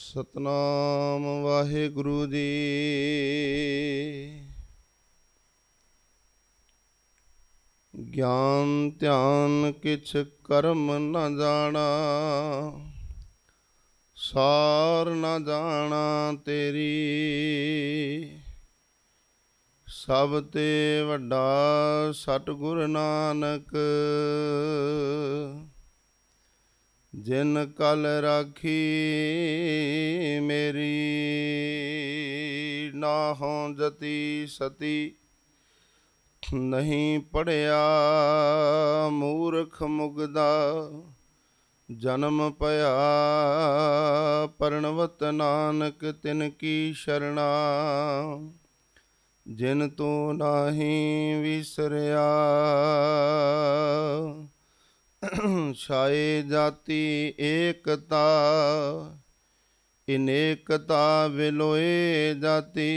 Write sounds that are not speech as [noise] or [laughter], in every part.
ਸਤਨਾਮ ਵਾਹਿਗੁਰੂ ਜੀ ਗਿਆਨ ਧਿਆਨ ਕਿਛ ਕਰਮ ਨ ਜਾਣਾ ਸਾਰ ਨ ਜਾਣਾ ਤੇਰੀ ਸਭ ਤੇ ਵੱਡਾ ਸਤਿਗੁਰ ਨਾਨਕ ਜਿਨ ਕਲ ਰਾਖੀ ਮੇਰੀ ਨਾ ਹੋਂ ਜਤੀ ਸਤੀ ਨਹੀਂ ਪੜਿਆ ਮੂਰਖ ਮੁਗਦਾ ਜਨਮ ਪਿਆ ਪਰਣਵਤ ਨਾਨਕ ਤਿਨ ਕੀ ਸ਼ਰਣਾ ਜਿਨ ਤੋ ਨਾਹੀ ਵਿਸਰਿਆ ਛਾਏ ਜਾਤੀ ਏਕਤਾ ਇਨੇਕਤਾ ਵਿਲੋਏ ਜਾਤੀ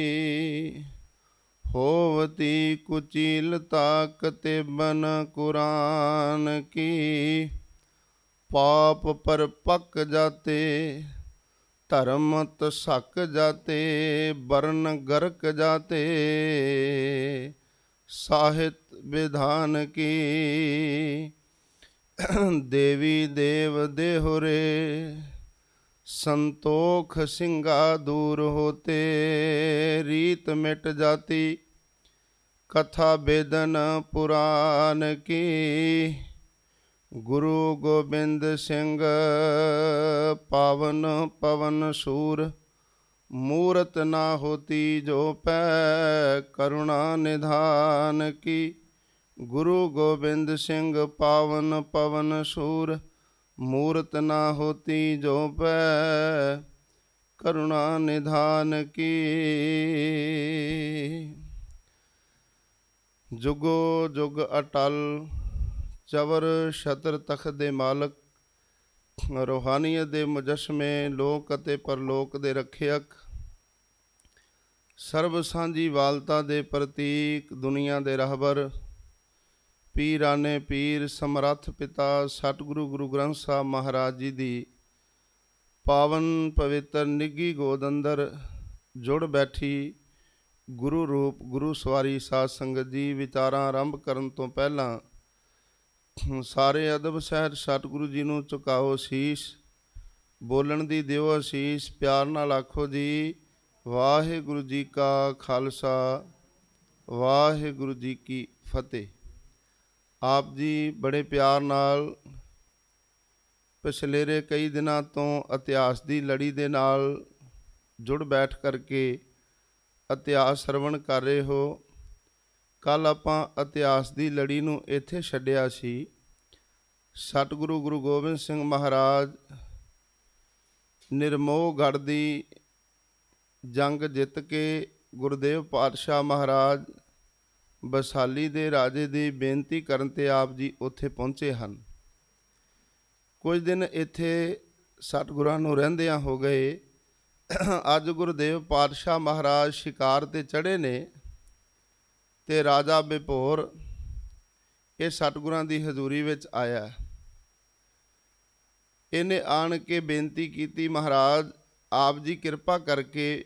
ਹੋਵਤੀ ਕੁਚੀਲਤਾ ਬਨ ਕੁਰਾਨ ਕੀ ਪਾਪ ਪਰਪਕ ਜਾਤੇ ਧਰਮ ਤਸਕ ਜਾਤੇ ਬਰਨ ਗਰਕ ਜਾਤੇ ਸਾਹਿਤ ਵਿਧਾਨ ਕੀ ਦੇਵੀ ਦੇਵ ਦੇਹੁਰੇ संतोष सिंगा दूर होते रीत मिट जाती कथा बेदन पुराण की गुरु गोविंद सिंह पावन पवन सूर मूरत ना होती जो पै करुणा निधान की ਗੁਰੂ ਗੋਬਿੰਦ ਸਿੰਘ ਪਾਵਨ ਪਵਨ ਸੂਰ ਮੂਰਤ ਨਾ ਹੋਤੀ ਜੋ ਪੈ ਕਰੁਣਾ ਨਿਧਾਨ ਕੀ ਜੁਗੋ ਜੁਗ ਅਟਲ ਚਵਰ ਸ਼ਤਰ ਤਖ ਦੇ ਮਾਲਕ ਰੋਹਾਨੀਅਤ ਦੇ ਮੁਜਸਮੇ ਲੋਕ ਅਤੇ ਪਰਲੋਕ ਦੇ ਰੱਖਿਅਕ ਸਰਬ ਸਾਂਝੀ ਵਾਲਤਾ ਦੇ ਪ੍ਰਤੀਕ ਦੁਨੀਆ ਦੇ ਰਹਿਬਰ ਪੀਰਾਨੇ ਪੀਰ ਸਮਰੱਥ ਪਿਤਾ ਸਤਿਗੁਰੂ ਗੁਰੂ ਗ੍ਰੰਥ ਸਾਹਿਬ ਮਹਾਰਾਜ ਜੀ ਦੀ ਪਾਵਨ ਪਵਿੱਤਰ ਨਿੱਗੀ ਗੋਦ ਅੰਦਰ ਜੁੜ ਬੈਠੀ ਗੁਰੂ ਰੂਪ ਗੁਰੂ ਸਵਾਰੀ ਸਾਧ ਸੰਗਤ ਜੀ ਵਿਚਾਰਾਂ ਆਰੰਭ ਕਰਨ ਤੋਂ ਪਹਿਲਾਂ ਸਾਰੇ ਅਦਬ ਸਹਿਤ ਸਤਿਗੁਰੂ ਜੀ ਨੂੰ ਝੁਕਾਓ ਸੀਸ ਬੋਲਣ ਦੀ ਦਿਓ ਅਸੀਸ ਪਿਆਰ ਨਾਲ ਆਖੋ ਜੀ ਵਾਹਿਗੁਰੂ ਜੀ ਕਾ ਖਾਲਸਾ ਵਾਹਿਗੁਰੂ ਜੀ ਕੀ ਫਤਿਹ ਆਪ ਜੀ ਬੜੇ ਪਿਆਰ ਨਾਲ ਪਿਛਲੇਰੇ ਕਈ ਦਿਨਾਂ ਤੋਂ ਇਤਿਹਾਸ ਦੀ ਲੜੀ ਦੇ ਨਾਲ ਜੁੜ ਬੈਠ ਕਰਕੇ ਇਤਿਹਾਸ ਸਰਵਣ ਕਰ ਰਹੇ ਹੋ ਕੱਲ ਆਪਾਂ ਇਤਿਹਾਸ ਦੀ ਲੜੀ ਨੂੰ ਇੱਥੇ ਛੱਡਿਆ ਸੀ ਸਤਿਗੁਰੂ ਗੁਰੂ ਗੋਬਿੰਦ ਸਿੰਘ ਮਹਾਰਾਜ ਨਿਰਮੋਹ ਨਿਰਮੋਹਗੜ ਦੀ ਜੰਗ ਜਿੱਤ ਕੇ ਗੁਰਦੇਵ ਪਾਤਸ਼ਾਹ ਮਹਾਰਾਜ ਬਸਾਲੀ ਦੇ ਰਾਜੇ ਦੀ ਬੇਨਤੀ ਕਰਨ ਤੇ ਆਪ ਜੀ ਉੱਥੇ ਪਹੁੰਚੇ ਹਨ ਕੁਝ ਦਿਨ ਇੱਥੇ ਸਤਿਗੁਰਾਂ ਨੂੰ ਰਹਿੰਦਿਆਂ ਹੋ ਗਏ ਅੱਜ ਗੁਰਦੇਵ ਪਾਤਸ਼ਾਹ ਮਹਾਰਾਜ ਸ਼ਿਕਾਰ ਤੇ ਚੜੇ ਨੇ ਤੇ ਰਾਜਾ ਬਿਪੋਰ ਇਹ ਸਤਿਗੁਰਾਂ ਦੀ ਹਜ਼ੂਰੀ ਵਿੱਚ ਆਇਆ ਇਹਨੇ ਆਣ ਕੇ ਬੇਨਤੀ ਕੀਤੀ ਮਹਾਰਾਜ ਆਪ ਜੀ ਕਿਰਪਾ ਕਰਕੇ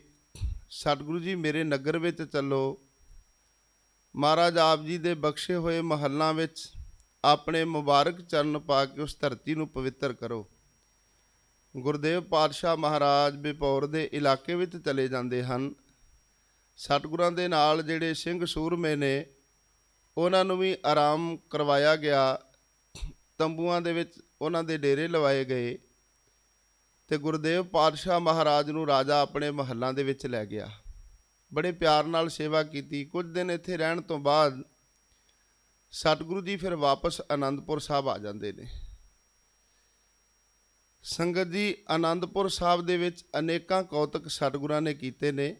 ਸਤਿਗੁਰੂ ਜੀ ਮੇਰੇ ਨਗਰ ਵਿੱਚ ਚੱਲੋ ਮਹਾਰਾਜ ਆਪ ਜੀ ਦੇ ਬਖਸ਼ੇ ਹੋਏ ਮਹੱਲਾਂ ਵਿੱਚ ਆਪਣੇ ਮੁਬਾਰਕ ਚਰਨ ਪਾ ਕੇ ਉਸ ਧਰਤੀ ਨੂੰ ਪਵਿੱਤਰ ਕਰੋ ਗੁਰਦੇਵ ਪਾਤਸ਼ਾਹ ਮਹਾਰਾਜ ਬਿਪੌਰ ਦੇ ਇਲਾਕੇ ਵਿੱਚ ਚਲੇ ਜਾਂਦੇ ਹਨ ਸਤਗੁਰਾਂ ਦੇ ਨਾਲ ਜਿਹੜੇ ਸਿੰਘ ਸੂਰਮੇ ਨੇ ਉਹਨਾਂ ਨੂੰ ਵੀ ਆਰਾਮ ਕਰਵਾਇਆ ਗਿਆ ਤੰਬੂਆਂ ਦੇ ਵਿੱਚ ਉਹਨਾਂ ਦੇ ਡੇਰੇ ਲਵਾਏ ਗਏ ਤੇ ਗੁਰਦੇਵ ਪਾਤਸ਼ਾਹ ਮਹਾਰਾਜ ਨੂੰ ਰਾਜਾ ਆਪਣੇ ਮਹੱਲਾਂ ਦੇ ਵਿੱਚ ਲੈ ਗਿਆ ਬੜੇ ਪਿਆਰ ਨਾਲ ਸੇਵਾ ਕੀਤੀ ਕੁਝ ਦਿਨ ਇੱਥੇ ਰਹਿਣ ਤੋਂ ਬਾਅਦ ਸਤਿਗੁਰੂ ਜੀ ਫਿਰ ਵਾਪਸ ਆਨੰਦਪੁਰ ਸਾਹਿਬ ਆ ਜਾਂਦੇ ਨੇ ਸੰਗਤ ਜੀ ਆਨੰਦਪੁਰ ਸਾਹਿਬ ਦੇ ਵਿੱਚ ਅਨੇਕਾਂ ਕੌਤਕ ਸਤਿਗੁਰਾਂ ਨੇ ਕੀਤੇ ਨੇ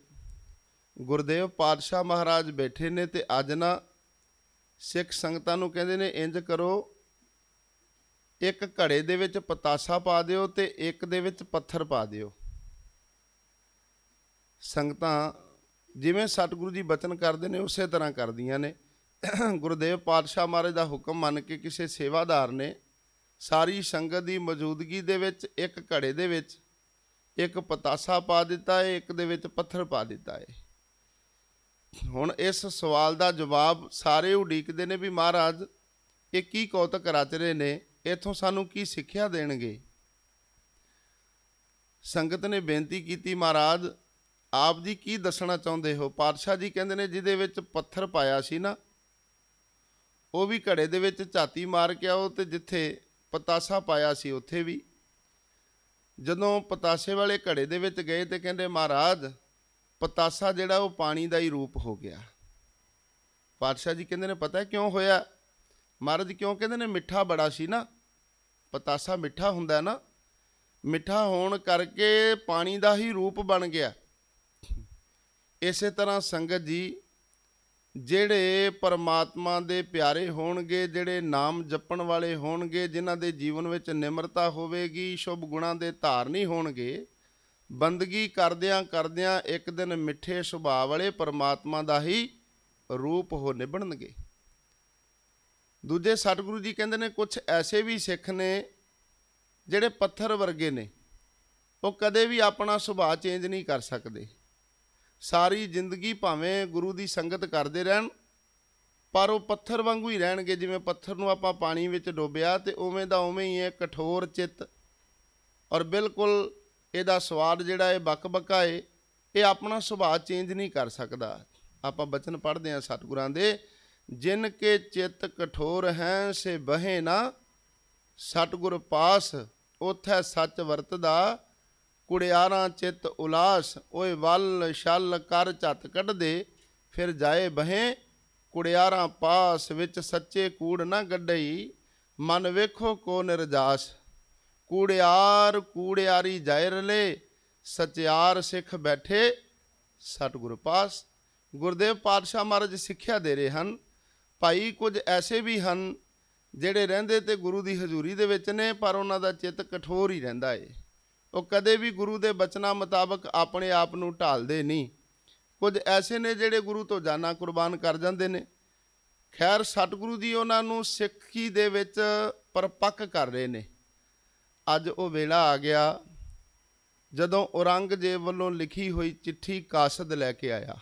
ਗੁਰਦੇਵ ਪਾਤਸ਼ਾਹ ਮਹਾਰਾਜ ਬੈਠੇ ਨੇ ਤੇ ਅੱਜ ਨਾ ਸਿੱਖ ਸੰਗਤਾਂ ਨੂੰ ਕਹਿੰਦੇ ਨੇ ਇੰਜ ਕਰੋ ਇੱਕ ਘੜੇ ਦੇ ਵਿੱਚ ਪਤਾਸਾ ਪਾ ਦਿਓ ਤੇ ਇੱਕ ਦੇ ਵਿੱਚ ਪੱਥਰ ਪਾ ਦਿਓ ਸੰਗਤਾਂ ਜਿਵੇਂ ਸਤਿਗੁਰੂ ਜੀ ਬਚਨ ਕਰਦੇ ਨੇ ਉਸੇ ਤਰ੍ਹਾਂ ਕਰਦੀਆਂ ਨੇ ਗੁਰਦੇਵ ਪਾਤਸ਼ਾਹ ਮਹਾਰਾਜ ਦਾ ਹੁਕਮ ਮੰਨ ਕੇ ਕਿਸੇ ਸੇਵਾਦਾਰ ਨੇ ਸਾਰੀ ਸੰਗਤ ਦੀ ਮੌਜੂਦਗੀ ਦੇ ਵਿੱਚ ਇੱਕ ਘੜੇ ਦੇ ਵਿੱਚ ਇੱਕ ਪਤਾਸਾ ਪਾ ਦਿੱਤਾ ਹੈ ਇੱਕ ਦੇ ਵਿੱਚ ਪੱਥਰ ਪਾ ਦਿੱਤਾ ਹੈ ਹੁਣ ਇਸ ਸਵਾਲ ਦਾ ਜਵਾਬ ਸਾਰੇ ਉਡੀਕਦੇ ਨੇ ਵੀ ਮਹਾਰਾਜ ਇਹ ਕੀ ਕੌਤਕ ਰਚ ਰਹੇ ਨੇ ਇਥੋਂ ਸਾਨੂੰ ਕੀ ਸਿੱਖਿਆ ਦੇਣਗੇ ਸੰਗਤ ਨੇ ਬੇਨਤੀ ਕੀਤੀ ਮਹਾਰਾਜ ਆਪ ਜੀ ਕੀ ਦੱਸਣਾ ਚਾਹੁੰਦੇ ਹੋ ਪਾਤਸ਼ਾਹ ਜੀ ਕਹਿੰਦੇ ਨੇ ਜਿਹਦੇ ਵਿੱਚ ਪੱਥਰ ਪਾਇਆ ਸੀ ਨਾ ਉਹ ਵੀ ਘੜੇ ਦੇ ਵਿੱਚ ਝਾਤੀ ਮਾਰ ਕੇ ਆਓ ਤੇ ਜਿੱਥੇ ਪਤਾਸਾ ਪਾਇਆ ਸੀ ਉੱਥੇ ਵੀ ਜਦੋਂ ਪਤਾਸੇ ਵਾਲੇ ਘੜੇ ਦੇ ਵਿੱਚ ਗਏ ਤੇ ਕਹਿੰਦੇ ਮਹਾਰਾਜ ਪਤਾਸਾ ਜਿਹੜਾ ਉਹ ਪਾਣੀ ਦਾ ਹੀ ਰੂਪ ਹੋ ਗਿਆ ਪਾਤਸ਼ਾਹ ਜੀ ਕਹਿੰਦੇ ਨੇ ਪਤਾ ਕਿਉਂ ਹੋਇਆ ਮਹਾਰਾਜ ਕਿਉਂ ਕਹਿੰਦੇ ਨੇ ਮਿੱਠਾ ਬੜਾ ਸੀ ਨਾ ਪਤਾਸਾ ਮਿੱਠਾ ਹੁੰਦਾ ਨਾ ਮਿੱਠਾ ਹੋਣ ਕਰਕੇ ਪਾਣੀ ਦਾ ਹੀ ਰੂਪ ਬਣ ਗਿਆ ਇਸੇ ਤਰ੍ਹਾਂ ਸੰਗਤ ਜੀ ਜਿਹੜੇ ਪਰਮਾਤਮਾ ਦੇ ਪਿਆਰੇ ਹੋਣਗੇ ਜਿਹੜੇ ਨਾਮ ਜਪਣ ਵਾਲੇ ਹੋਣਗੇ ਜਿਨ੍ਹਾਂ ਦੇ ਜੀਵਨ ਵਿੱਚ ਨਿਮਰਤਾ ਹੋਵੇਗੀ ਸ਼ੁਭ ਗੁਣਾਂ ਦੇ ਧਾਰਨੀ ਹੋਣਗੇ ਬੰਦਗੀ ਕਰਦਿਆਂ ਕਰਦਿਆਂ ਇੱਕ ਦਿਨ ਮਿੱਠੇ ਸੁਭਾਅ ਵਾਲੇ ਪਰਮਾਤਮਾ ਦਾ ਹੀ ਰੂਪ ਹੋ ਨਿਭਣਗੇ ਦੂਜੇ ਸਤਿਗੁਰੂ ਜੀ ਕਹਿੰਦੇ ਨੇ ਕੁਝ ਐਸੇ ਵੀ ਸਿੱਖ ਨੇ ਜਿਹੜੇ ਪੱਥਰ ਵਰਗੇ ਨੇ ਉਹ ਕਦੇ ਵੀ ਆਪਣਾ ਸੁਭਾਅ ਚੇਂਜ ਨਹੀਂ ਕਰ ਸਕਦੇ ਸਾਰੀ ਜ਼ਿੰਦਗੀ ਭਾਵੇਂ ਗੁਰੂ ਦੀ ਸੰਗਤ ਕਰਦੇ ਰਹਿਣ ਪਰ ਉਹ ਪੱਥਰ ਵਾਂਗੂ ਹੀ ਰਹਿਣਗੇ ਜਿਵੇਂ ਪੱਥਰ ਨੂੰ ਆਪਾਂ ਪਾਣੀ ਵਿੱਚ ਡੋਬਿਆ ਤੇ ਉਵੇਂ ਦਾ ਉਵੇਂ ਹੀ ਹੈ ਕਠੋਰ ਚਿੱਤ ਔਰ ਬਿਲਕੁਲ ਇਹਦਾ ਸਵਾਦ ਜਿਹੜਾ ਇਹ ਬੱਕਾ ਏ ਇਹ ਆਪਣਾ ਸੁਭਾਅ ਚੇਂਜ ਨਹੀਂ ਕਰ ਸਕਦਾ ਆਪਾਂ ਬਚਨ ਪੜ੍ਹਦੇ ਆ ਸਤਿਗੁਰਾਂ ਦੇ ਜਿਨ ਕੇ ਚਿੱਤ ਕਠੋਰ ਹੈ ਸੇ ਬਹੇ ਨਾ ਸਤਗੁਰ ਪਾਸ ਉਥੈ ਸੱਚ ਵਰਤਦਾ ਕੁੜਿਆਰਾਂ ਚਿੱਤ ਉਲਾਸ ਓਏ ਵੱਲ ਛਲ ਕਰ ਝੱਤ ਦੇ ਫਿਰ ਜਾਏ ਬਹੇ ਕੁੜਿਆਰਾਂ ਪਾਸ ਵਿੱਚ ਸੱਚੇ ਕੂੜ ਨਾ ਗੱਡਈ ਮਨ ਵੇਖੋ ਕੋ ਨਿਰਜਾਸ ਕੂੜਿਆਰ ਕੂੜਿਆਰੀ ਜਾਇ ਰਲੇ ਸਚਿਆਰ ਸਿੱਖ ਬੈਠੇ ਸਤਿਗੁਰੂ ਪਾਸ ਗੁਰਦੇਵ ਪਾਤਸ਼ਾਹ ਮਹਾਰਾਜ ਸਿੱਖਿਆ ਦੇ ਰਹੇ ਹਨ ਭਾਈ ਕੁਝ ਐਸੇ ਵੀ ਹਨ ਜਿਹੜੇ ਰਹਿੰਦੇ ਤੇ ਗੁਰੂ ਦੀ ਹਜ਼ੂਰੀ ਦੇ ਵਿੱਚ ਨੇ ਪਰ ਉਹਨਾਂ ਦਾ ਚਿੱਤ ਕਠੋਰ ਹੀ ਰਹਿੰਦਾ ਏ ਉਹ ਕਦੇ ਵੀ ਗੁਰੂ ਦੇ ਬਚਨਾਂ ਮੁਤਾਬਕ ਆਪਣੇ ਆਪ ਨੂੰ ਢਾਲਦੇ ਨਹੀਂ ਕੁਝ ਐਸੇ ਨੇ ਜਿਹੜੇ ਗੁਰੂ ਤੋਂ ਜਾਨਾ ਕੁਰਬਾਨ ਕਰ ਜਾਂਦੇ ਨੇ ਖੈਰ ਸਤਿਗੁਰੂ ਦੀ ਉਹਨਾਂ ਨੂੰ ਸਿੱਖੀ ਦੇ ਵਿੱਚ ਪਰਪੱਕ ਕਰ ਰਹੇ ਨੇ ਅੱਜ ਉਹ ਵੇਲਾ ਆ ਗਿਆ ਜਦੋਂ ਔਰੰਗਜ਼ੇਬ ਵੱਲੋਂ ਲਿਖੀ ਹੋਈ ਚਿੱਠੀ ਕਾਸਦ ਲੈ ਕੇ ਆਇਆ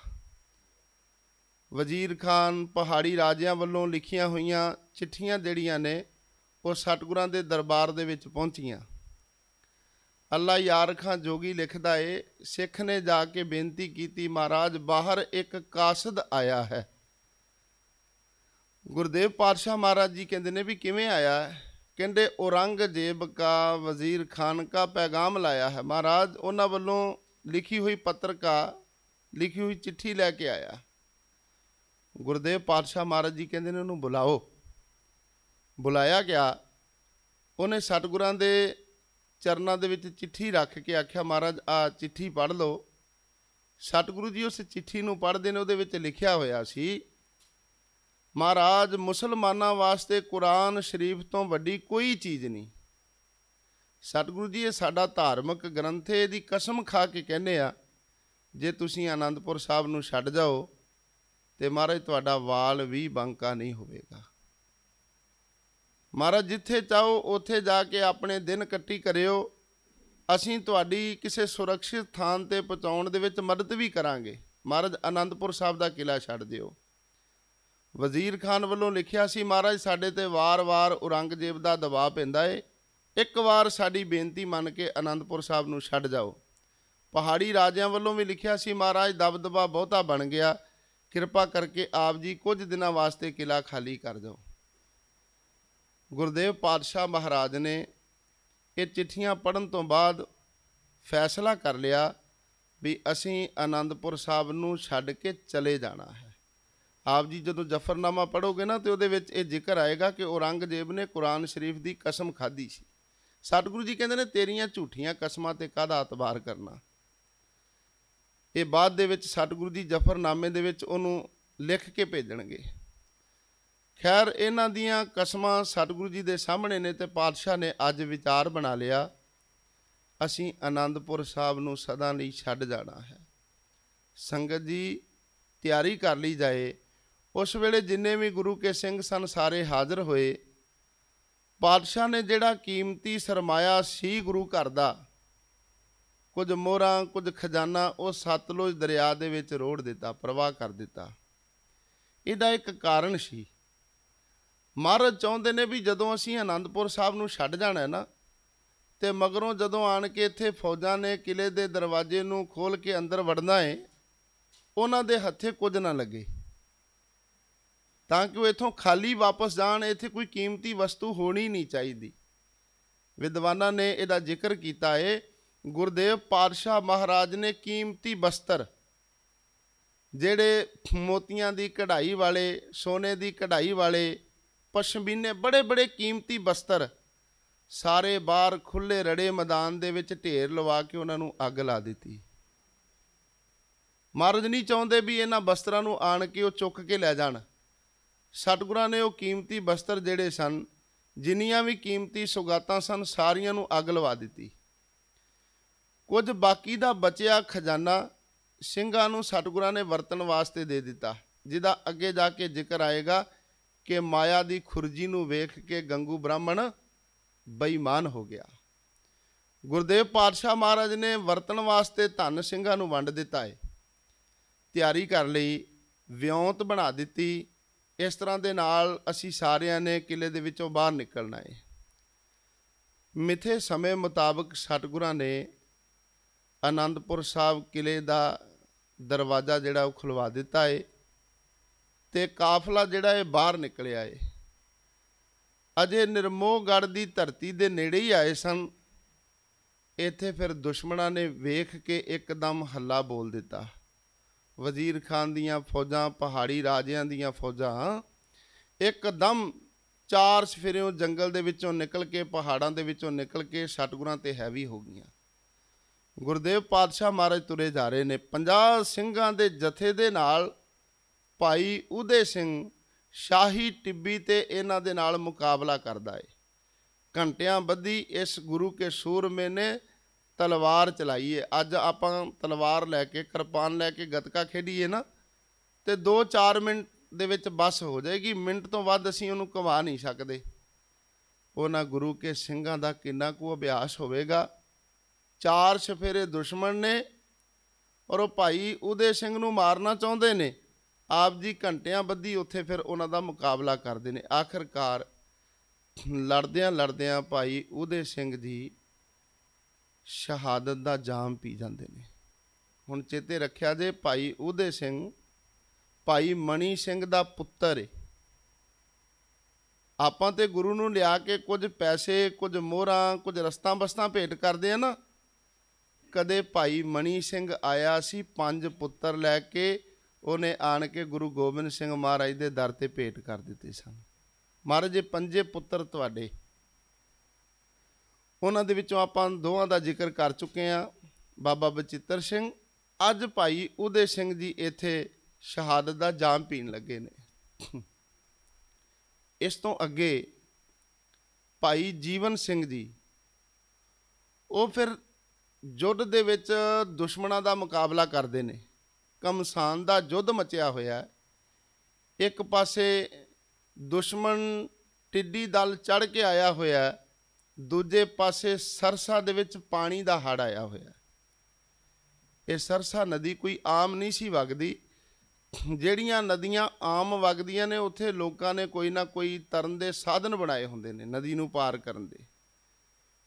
ਵਜ਼ੀਰ ਖਾਨ ਪਹਾੜੀ ਰਾਜਿਆਂ ਵੱਲੋਂ ਲਿਖੀਆਂ ਹੋਈਆਂ ਚਿੱਠੀਆਂ ਜਿਹੜੀਆਂ ਨੇ ਉਹ ਸਤਿਗੁਰਾਂ ਦੇ ਦਰਬਾਰ ਦੇ ਵਿੱਚ ਪਹੁੰਚੀਆਂ ਅੱਲਾ ਯਾਰ ਖਾਂ ਜੋਗੀ ਲਿਖਦਾ ਏ ਸਿੱਖ ਨੇ ਜਾ ਕੇ ਬੇਨਤੀ ਕੀਤੀ ਮਹਾਰਾਜ ਬਾਹਰ ਇੱਕ ਕਾਸਦ ਆਇਆ ਹੈ ਗੁਰਦੇਵ ਪਾਤਸ਼ਾਹ ਮਹਾਰਾਜ ਜੀ ਕਹਿੰਦੇ ਨੇ ਵੀ ਕਿਵੇਂ ਆਇਆ ਕਹਿੰਦੇ ਔਰੰਗਜ਼ੇਬ ਕਾ ਵਜ਼ੀਰ ਖਾਨ ਕਾ ਪੈਗਾਮ ਲਾਇਆ ਹੈ ਮਹਾਰਾਜ ਉਹਨਾਂ ਵੱਲੋਂ ਲਿਖੀ ਹੋਈ ਪੱਤਰ ਕਾ ਲਿਖੀ ਹੋਈ ਚਿੱਠੀ ਲੈ ਕੇ ਆਇਆ ਗੁਰਦੇਵ ਪਾਤਸ਼ਾਹ ਮਹਾਰਾਜ ਜੀ ਕਹਿੰਦੇ ਨੇ ਉਹਨੂੰ ਬੁਲਾਓ ਬੁਲਾਇਆ ਗਿਆ ਉਹਨੇ ਸਤਗੁਰਾਂ ਦੇ ਚਰਨਾਂ ਦੇ ਵਿੱਚ ਚਿੱਠੀ ਰੱਖ ਕੇ ਆਖਿਆ ਮਹਾਰਾਜ ਆ ਚਿੱਠੀ ਪੜ੍ਹ ਲਓ ਸਤਿਗੁਰੂ ਜੀ ਉਸ ਚਿੱਠੀ ਨੂੰ ਪੜ੍ਹਦੇ ਨੇ ਉਹਦੇ ਵਿੱਚ ਲਿਖਿਆ ਹੋਇਆ ਸੀ ਮਹਾਰਾਜ ਮੁਸਲਮਾਨਾਂ ਵਾਸਤੇ ਕੁਰਾਨ ਸ਼ਰੀਫ ਤੋਂ ਵੱਡੀ ਕੋਈ ਚੀਜ਼ ਨਹੀਂ ਸਤਿਗੁਰੂ ਜੀ ਇਹ ਸਾਡਾ ਧਾਰਮਿਕ ਗ੍ਰੰਥ ਹੈ ਦੀ ਕਸਮ ਖਾ ਕੇ ਕਹਿੰਦੇ ਆ ਜੇ ਤੁਸੀਂ ਆਨੰਦਪੁਰ ਸਾਹਿਬ ਨੂੰ ਛੱਡ ਜਾਓ ਤੇ ਮਹਾਰਾਜ ਤੁਹਾਡਾ ਵਾਲ ਵੀ ਬੰਕਾ ਨਹੀਂ ਹੋਵੇਗਾ ਮਹਾਰਾਜ ਜਿੱਥੇ ਚਾਹੋ ਉੱਥੇ ਜਾ ਕੇ ਆਪਣੇ ਦਿਨ ਕੱਟੀ ਕਰਿਓ ਅਸੀਂ ਤੁਹਾਡੀ ਕਿਸੇ ਸੁਰੱਖਿਅਤ ਥਾਂ ਤੇ ਪਹੁੰਚਾਉਣ ਦੇ ਵਿੱਚ ਮਦਦ ਵੀ ਕਰਾਂਗੇ ਮਹਾਰਾਜ ਆਨੰਦਪੁਰ ਸਾਹਿਬ ਦਾ ਕਿਲਾ ਛੱਡ ਦਿਓ ਵਜ਼ੀਰ ਖਾਨ ਵੱਲੋਂ ਲਿਖਿਆ ਸੀ ਮਹਾਰਾਜ ਸਾਡੇ ਤੇ ਵਾਰ-ਵਾਰ ਔਰੰਗਜ਼ੇਬ ਦਾ ਦਬਾਅ ਪੈਂਦਾ ਏ ਇੱਕ ਵਾਰ ਸਾਡੀ ਬੇਨਤੀ ਮੰਨ ਕੇ ਆਨੰਦਪੁਰ ਸਾਹਿਬ ਨੂੰ ਛੱਡ ਜਾਓ ਪਹਾੜੀ ਰਾਜਿਆਂ ਵੱਲੋਂ ਵੀ ਲਿਖਿਆ ਸੀ ਮਹਾਰਾਜ ਦਬਦਬਾ ਬਹੁਤਾ ਬਣ ਗਿਆ ਕਿਰਪਾ ਕਰਕੇ ਆਪ ਜੀ ਕੁਝ ਦਿਨਾਂ ਵਾਸਤੇ ਕਿਲਾ ਖਾਲੀ ਕਰ ਦਿਓ ਗੁਰਦੇਵ ਪਾਤਸ਼ਾਹ ਮਹਾਰਾਜ ਨੇ ਇਹ ਚਿੱਠੀਆਂ ਪੜਨ ਤੋਂ ਬਾਅਦ ਫੈਸਲਾ ਕਰ ਲਿਆ ਵੀ ਅਸੀਂ ਆਨੰਦਪੁਰ ਸਾਹਿਬ ਨੂੰ ਛੱਡ ਕੇ ਚਲੇ ਜਾਣਾ ਹੈ ਆਪ ਜੀ ਜਦੋਂ ਜਫਰਨਾਮਾ ਪੜੋਗੇ ਨਾ ਤੇ ਉਹਦੇ ਵਿੱਚ ਇਹ ਜ਼ਿਕਰ ਆਏਗਾ ਕਿ ਔਰੰਗਜ਼ੇਬ ਨੇ ਕੁਰਾਨ ਸ਼ਰੀਫ ਦੀ ਕਸਮ ਖਾਧੀ ਸੀ ਸਤਿਗੁਰੂ ਜੀ ਕਹਿੰਦੇ ਨੇ ਤੇਰੀਆਂ ਝੂਠੀਆਂ ਕਸਮਾਂ ਤੇ ਕਾਹਦਾ ਇਤਬਾਰ ਕਰਨਾ ਇਹ ਬਾਅਦ ਦੇ ਵਿੱਚ ਸਤਿਗੁਰੂ ਜੀ ਜਫਰਨਾਮੇ ਦੇ ਵਿੱਚ ਉਹਨੂੰ ਲਿਖ ਕੇ ਭੇਜਣਗੇ ਖੈਰ ਇਹਨਾਂ ਦੀਆਂ ਕਸਮਾਂ ਸਤਿਗੁਰੂ ਜੀ ਦੇ ਸਾਹਮਣੇ ਨੇ ਤੇ ਪਾਤਸ਼ਾਹ ਨੇ ਅੱਜ ਵਿਚਾਰ ਬਣਾ ਲਿਆ ਅਸੀਂ ਆਨੰਦਪੁਰ ਸਾਹਿਬ ਨੂੰ ਸਦਾ ਲਈ ਛੱਡ ਜਾਣਾ ਹੈ ਸੰਗਤ ਜੀ ਤਿਆਰੀ ਕਰ ਲਈ ਜਾਏ ਉਸ ਵੇਲੇ ਜਿੰਨੇ ਵੀ ਗੁਰੂ ਕੇ ਸਿੰਘ ਸਨ ਸਾਰੇ ਹਾਜ਼ਰ ਹੋਏ ਪਾਤਸ਼ਾਹ ਨੇ ਜਿਹੜਾ ਕੀਮਤੀ ਸਰਮਾਇਆ ਸੀ ਗੁਰੂ ਘਰ ਦਾ ਕੁਝ ਮੋਹਰਾਂ ਕੁਝ ਖਜ਼ਾਨਾ ਉਹ ਸਤਲੁਜ ਦਰਿਆ ਦੇ ਵਿੱਚ ਰੋੜ ਦਿੱਤਾ ਪ੍ਰਵਾਹ ਕਰ ਦਿੱਤਾ ਇਹਦਾ ਇੱਕ ਕਾਰਨ ਸੀ ਮਹਾਰਾਜ ਚਾਹੁੰਦੇ ਨੇ ਵੀ ਜਦੋਂ ਅਸੀਂ ਆਨੰਦਪੁਰ ਸਾਹਿਬ ਨੂੰ ਛੱਡ ਜਾਣਾ ਹੈ ਨਾ ਤੇ ਮਗਰੋਂ ਜਦੋਂ ਆਣ ਕੇ ਇੱਥੇ ਫੌਜਾਂ ਨੇ ਕਿਲੇ ਦੇ ਦਰਵਾਜ਼ੇ ਨੂੰ ਖੋਲ ਕੇ ਅੰਦਰ ਵੜਨਾ ਹੈ ਉਹਨਾਂ ਦੇ ਹੱਥੇ ਕੁਝ ਨਾ ਲੱਗੇ ਤਾਂ ਕਿ ਉਹ ਇਥੋਂ ਖਾਲੀ ਵਾਪਸ ਜਾਣ ਇੱਥੇ ਕੋਈ ਕੀਮਤੀ ਵਸਤੂ ਹੋਣੀ ਨਹੀਂ ਚਾਹੀਦੀ ਵਿਦਵਾਨਾਂ ਨੇ ਇਹਦਾ ਜ਼ਿਕਰ ਕੀਤਾ ਹੈ ਗੁਰਦੇਵ ਪਾਤਸ਼ਾਹ ਮਹਾਰਾਜ ਨੇ ਕੀਮਤੀ ਬਸਤਰ ਜਿਹੜੇ ਮੋਤੀਆਂ ਦੀ ਕਢਾਈ ਵਾਲੇ ਸੋਨੇ ਦੀ ਕਢਾਈ ਵਾਲੇ ਪਸ਼ਮੀਨੇ ਬੜੇ ਬੜੇ ਕੀਮਤੀ ਬਸਤਰ ਸਾਰੇ ਬਾਹਰ ਖੁੱਲੇ ਰੜੇ ਮੈਦਾਨ ਦੇ ਵਿੱਚ ਢੇਰ ਲਵਾ ਕੇ ਉਹਨਾਂ ਨੂੰ ਅੱਗ ਲਾ ਦਿੱਤੀ ਮਹਾਰਾਜ ਨਹੀਂ ਚਾਹੁੰਦੇ ਵੀ ਇਹਨਾਂ ਬਸਤਰਾਂ ਨੂੰ ਆਣ ਕੇ ਉਹ ਚੁੱਕ ਕੇ ਲੈ ਜਾਣ ਸਤਗੁਰਾਂ ਨੇ ਉਹ ਕੀਮਤੀ ਬਸਤਰ ਜਿਹੜੇ ਸਨ ਜਿੰਨੀਆਂ ਵੀ ਕੀਮਤੀ ਸੁਗਾਤਾਂ ਸਨ ਸਾਰੀਆਂ ਨੂੰ ਅੱਗ ਲਵਾ ਦਿੱਤੀ ਕੁਝ ਬਾਕੀ ਦਾ ਬਚਿਆ ਖਜ਼ਾਨਾ ਸਿੰਘਾਂ ਨੂੰ ਸਤਗੁਰਾਂ ਨੇ ਵਰਤਣ ਵਾਸਤੇ ਦੇ ਦਿੱਤਾ ਜਿਹਦਾ ਅੱਗੇ ਜਾ ਕੇ ਜ਼ਿਕਰ ਆਏਗਾ ਕਿ ਮਾਇਆ ਦੀ ਖੁਰਜੀ ਨੂੰ ਵੇਖ ਕੇ ਗੰਗੂ ਬ੍ਰਾਹਮਣ ਬੇਈਮਾਨ ਹੋ ਗਿਆ ਗੁਰਦੇਵ ਪਾਤਸ਼ਾਹ ਮਹਾਰਾਜ ਨੇ ਵਰਤਣ ਵਾਸਤੇ ਧਨ ਸਿੰਘਾਂ ਨੂੰ ਵੰਡ ਦਿੱਤਾ ਏ ਤਿਆਰੀ ਕਰ ਲਈ ਵਿਉਂਤ ਬਣਾ ਦਿੱਤੀ ਇਸ ਤਰ੍ਹਾਂ ਦੇ ਨਾਲ ਅਸੀਂ ਸਾਰਿਆਂ ਨੇ ਕਿਲੇ ਦੇ ਵਿੱਚੋਂ ਬਾਹਰ ਨਿਕਲਣਾ ਏ ਮਿੱਥੇ ਸਮੇਂ ਮੁਤਾਬਕ ਸਤਗੁਰਾਂ ਨੇ ਆਨੰਦਪੁਰ ਸਾਹਿਬ ਕਿਲੇ ਦਾ ਦਰਵਾਜ਼ਾ ਜਿਹੜਾ ਉਹ ਖੁਲਵਾ ਦਿੱਤਾ ਏ ਤੇ ਕਾਫਲਾ ਜਿਹੜਾ ਇਹ ਬਾਹਰ ਨਿਕਲਿਆ ਏ ਅਜੇ ਨਿਰਮੋਹਗੜ ਦੀ ਧਰਤੀ ਦੇ ਨੇੜੇ ਹੀ ਆਏ ਸਨ ਇੱਥੇ ਫਿਰ ਦੁਸ਼ਮਣਾਂ ਨੇ ਵੇਖ ਕੇ ਇੱਕਦਮ ਹੱਲਾ ਬੋਲ ਦਿੱਤਾ ਵਜ਼ੀਰ ਖਾਨ ਦੀਆਂ ਫੌਜਾਂ ਪਹਾੜੀ ਰਾਜਿਆਂ ਦੀਆਂ ਫੌਜਾਂ ਇੱਕਦਮ ਚਾਰ ਸਫੇਰਿਓਂ ਜੰਗਲ ਦੇ ਵਿੱਚੋਂ ਨਿਕਲ ਕੇ ਪਹਾੜਾਂ ਦੇ ਵਿੱਚੋਂ ਨਿਕਲ ਕੇ ਛਟਗੁਰਾਂ ਤੇ ਹੈਵੀ ਹੋ ਗਈਆਂ ਗੁਰਦੇਵ ਪਾਤਸ਼ਾਹ ਮਹਾਰਾਜ ਤੁਰੇ ਜਾ ਰਹੇ ਨੇ 50 ਸਿੰਘਾਂ ਦੇ ਜਥੇ ਦੇ ਨਾਲ ਭਾਈ ਉਦੇ ਸਿੰਘ ਸ਼ਾਹੀ ਟਿੱਬੀ ਤੇ ਇਹਨਾਂ ਦੇ ਨਾਲ ਮੁਕਾਬਲਾ ਕਰਦਾ ਏ ਘੰਟਿਆਂ ਬੱਧੀ ਇਸ ਗੁਰੂ ਕੇ ਸੂਰਮੇ ਨੇ ਤਲਵਾਰ ਚਲਾਈ ਏ ਅੱਜ ਆਪਾਂ ਤਲਵਾਰ ਲੈ ਕੇ ਕਿਰਪਾਨ ਲੈ ਕੇ ਗਤਕਾ ਖੇਡੀਏ ਨਾ ਤੇ 2-4 ਮਿੰਟ ਦੇ ਵਿੱਚ ਬਸ ਹੋ ਜਾਏਗੀ ਮਿੰਟ ਤੋਂ ਵੱਧ ਅਸੀਂ ਉਹਨੂੰ ਕਵਾ ਨਹੀਂ ਸਕਦੇ ਉਹਨਾਂ ਗੁਰੂ ਕੇ ਸਿੰਘਾਂ ਦਾ ਕਿੰਨਾ ਕੁ ਅਭਿਆਸ ਹੋਵੇਗਾ ਚਾਰ ਸਫੇਰੇ ਦੁਸ਼ਮਣ ਨੇ ਔਰ ਉਹ ਭਾਈ ਉਦੇ ਸਿੰਘ ਨੂੰ ਮਾਰਨਾ ਚਾਹੁੰਦੇ ਨੇ ਆਪ ਜੀ ਘੰਟਿਆਂ ਬੱਧੀ ਉੱਥੇ ਫਿਰ ਉਹਨਾਂ ਦਾ ਮੁਕਾਬਲਾ ਕਰਦੇ ਨੇ ਆਖਰਕਾਰ ਲੜਦਿਆਂ ਲੜਦਿਆਂ ਭਾਈ ਉਹਦੇ ਸਿੰਘ ਜੀ ਸ਼ਹਾਦਤ ਦਾ ਜਾਮ ਪੀ ਜਾਂਦੇ ਨੇ ਹੁਣ ਚੇਤੇ ਰੱਖਿਆ ਜੇ ਭਾਈ ਉਹਦੇ ਸਿੰਘ ਭਾਈ ਮਣੀ ਸਿੰਘ ਦਾ ਪੁੱਤਰ ਏ ਆਪਾਂ ਤੇ ਗੁਰੂ ਨੂੰ ਲਿਆ ਕੇ ਕੁਝ ਪੈਸੇ ਕੁਝ ਮੋਹਰਾਂ ਕੁਝ ਰਸਤਾ ਬਸਤਾ ਭੇਟ ਕਰਦੇ ਆ ਨਾ ਕਦੇ ਭਾਈ ਮਣੀ ਸਿੰਘ ਆਇਆ ਸੀ ਪੰਜ ਪੁੱਤਰ ਲੈ ਕੇ ਉਹਨੇ ਆਣ ਕੇ ਗੁਰੂ ਗੋਬਿੰਦ ਸਿੰਘ ਮਹਾਰਾਜ ਦੇ ਦਰ ਤੇ ਭੇਟ ਕਰ ਦਿੱਤੇ ਸਨ ਮਹਾਰਾਜ ਇਹ ਪੰਜੇ ਪੁੱਤਰ ਤੁਹਾਡੇ ਉਹਨਾਂ ਦੇ ਵਿੱਚੋਂ ਆਪਾਂ ਦੋਹਾਂ ਦਾ ਜ਼ਿਕਰ ਕਰ ਚੁੱਕੇ ਆ ਬਾਬਾ ਬਚਿੱਤਰ ਸਿੰਘ ਅੱਜ ਭਾਈ ਉਦੇ ਸਿੰਘ ਜੀ ਇੱਥੇ ਸ਼ਹਾਦਤ ਦਾ ਜਾਮ ਪੀਣ ਲੱਗੇ ਨੇ ਇਸ ਤੋਂ ਅੱਗੇ ਭਾਈ ਜੀਵਨ ਸਿੰਘ ਜੀ ਉਹ ਫਿਰ ਜੁੱਧ ਦੇ ਵਿੱਚ ਦੁਸ਼ਮਣਾਂ ਦਾ ਮੁਕਾਬਲਾ ਕਰਦੇ ਨੇ ਕਮਸਾਨ ਦਾ ਜੁੱਧ ਮਚਿਆ ਹੋਇਆ ਹੈ ਇੱਕ ਪਾਸੇ ਦੁਸ਼ਮਣ ਟਿੱਡੀ ਦਲ ਚੜ ਕੇ ਆਇਆ ਹੋਇਆ ਹੈ ਦੂਜੇ ਪਾਸੇ ਸਰਸਾ ਦੇ ਵਿੱਚ ਪਾਣੀ ਦਾ ਹੜ ਆਇਆ ਹੋਇਆ ਇਹ ਸਰਸਾ ਨਦੀ ਕੋਈ ਆਮ ਨਹੀਂ ਸੀ ਵਗਦੀ ਜਿਹੜੀਆਂ ਨਦੀਆਂ ਆਮ ਵਗਦੀਆਂ ਨੇ ਉੱਥੇ ਲੋਕਾਂ ਨੇ ਕੋਈ ਨਾ ਕੋਈ ਤਰਨ ਦੇ ਸਾਧਨ ਬਣਾਏ ਹੁੰਦੇ ਨੇ ਨਦੀ ਨੂੰ ਪਾਰ ਕਰਨ ਦੇ